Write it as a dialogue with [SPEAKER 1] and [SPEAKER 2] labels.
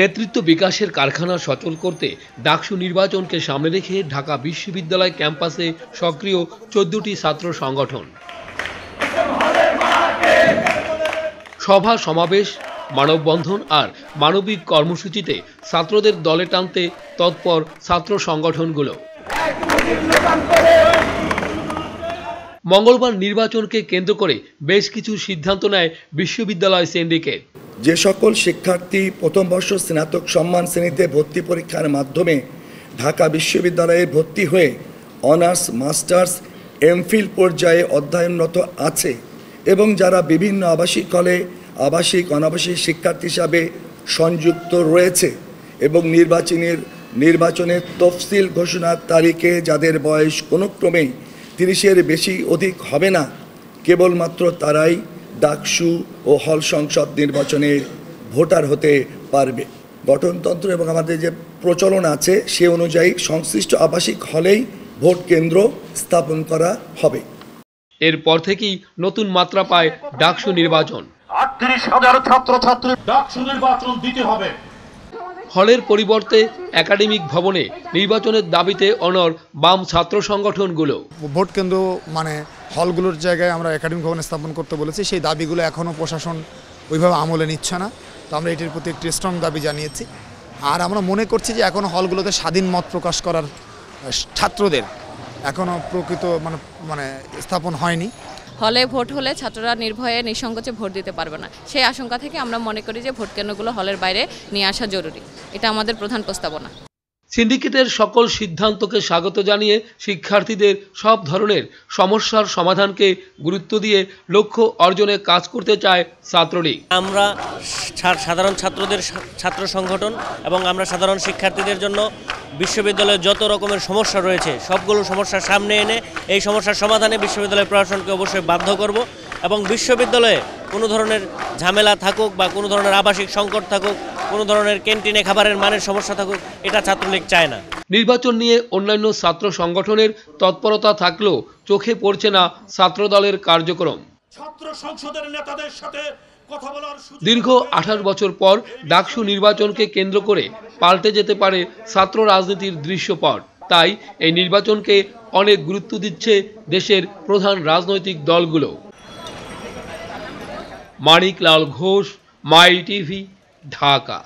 [SPEAKER 1] নেতৃত্ব বিকাশের কারখানা সচল করতে ডাকসু নির্বাচনকে সামনে রেখে ঢাকা বিশ্ববিদ্যালয় ক্যাম্পাসে সক্রিয় চোদ্দটি ছাত্র সংগঠন সভা সমাবেশ মানববন্ধন আর মানবিক কর্মসূচিতে ছাত্রদের দলে টানতে তৎপর ছাত্র সংগঠনগুলো মঙ্গলবার নির্বাচনকে কেন্দ্র করে বেশ কিছু সিদ্ধান্ত নেয় বিশ্ববিদ্যালয় সিন্ডিকেট
[SPEAKER 2] যে সকল শিক্ষার্থী প্রথম বর্ষ স্নাতক সম্মান শ্রেণীতে ভর্তি পরীক্ষার মাধ্যমে ঢাকা বিশ্ববিদ্যালয়ে ভর্তি হয়ে অনার্স মাস্টার্স এমফিল পর্যায়ে অধ্যয়নরত আছে এবং যারা বিভিন্ন আবাসিক হলে আবাসিক অনাবাসিক শিক্ষার্থী হিসাবে সংযুক্ত রয়েছে এবং নির্বাচনের নির্বাচনের তফসিল ঘোষণার তারিখে যাদের বয়স কোনোক্রমেই তিরিশের বেশি অধিক হবে না কেবলমাত্র তারাই ডাকসু ও হল সংসদ নির্বাচনের ভোটার হতে পারবে গঠনতন্ত্র এবং আমাদের যে প্রচলন আছে সে অনুযায়ী সংশ্লিষ্ট আবাসিক হলেই ভোট কেন্দ্র স্থাপন করা হবে
[SPEAKER 1] এরপর থেকেই নতুন মাত্রা পায় ডাকসু নির্বাচন আটত্রিশ হাজার ছাত্রী ডাকসু নির্বাচন দিতে হবে হলের পরিবর্তে একাডেমিক ভবনে নির্বাচনের দাবিতে অনর বাম ছাত্র সংগঠনগুলো
[SPEAKER 3] ভোট কেন্দ্র মানে হলগুলোর জায়গায় আমরা একাডেমিক ভবন স্থাপন করতে বলেছি সেই দাবিগুলো এখনও প্রশাসন ওইভাবে আমলে নিচ্ছে না তো আমরা এটির প্রতি একটি স্ট্রং দাবি জানিয়েছি আর আমরা মনে করছি যে এখন হলগুলোতে স্বাধীন মত প্রকাশ করার ছাত্রদের এখনো প্রকৃত মানে মানে স্থাপন হয়নি হলে ভোট হলে ছাত্ররা নির্ভয়ে নিঃসংকোচে ভোট দিতে পারবে না সেই আশঙ্কা থেকে আমরা মনে করি যে ভোট কেন্দ্রগুলো হলের বাইরে নিয়ে আসা জরুরি এটা আমাদের প্রধান প্রস্তাবনা
[SPEAKER 1] সিন্ডিকেটের সকল সিদ্ধান্তকে স্বাগত জানিয়ে শিক্ষার্থীদের সব ধরনের সমস্যার
[SPEAKER 4] সমাধানকে গুরুত্ব দিয়ে লক্ষ্য অর্জনে কাজ করতে চায় ছাত্রলীগ আমরা সাধারণ ছাত্রদের ছাত্র সংগঠন এবং আমরা সাধারণ শিক্ষার্থীদের জন্য বিশ্ববিদ্যালয়ের যত রকমের সমস্যা রয়েছে সবগুলো সমস্যার সামনে এনে এই সমস্যার সমাধানে বিশ্ববিদ্যালয় প্রশাসনকে অবশ্যই বাধ্য করব এবং বিশ্ববিদ্যালয়ে কোনো ধরনের ঝামেলা থাকুক বা কোনো ধরনের আবাসিক সংকট থাকুক কোনো ধরনের ক্যান্টিনে খাবারের মানের সমস্যা থাকুক এটা ছাত্রলীগ চায় না
[SPEAKER 1] নির্বাচন নিয়ে অন্যান্য ছাত্র সংগঠনের তৎপরতা থাকলেও চোখে পড়ছে না ছাত্রদলের কার্যক্রম
[SPEAKER 2] ছাত্র সংসদের নেতাদের সাথে
[SPEAKER 1] দীর্ঘ আঠাশ বছর পর ডাকসু নির্বাচনকে কেন্দ্র করে পাল্টে যেতে পারে ছাত্র রাজনীতির দৃশ্যপট তাই এই নির্বাচনকে অনেক গুরুত্ব দিচ্ছে দেশের প্রধান রাজনৈতিক দলগুলো মানিক লাল ঘোষ মাই টিভি ঢাকা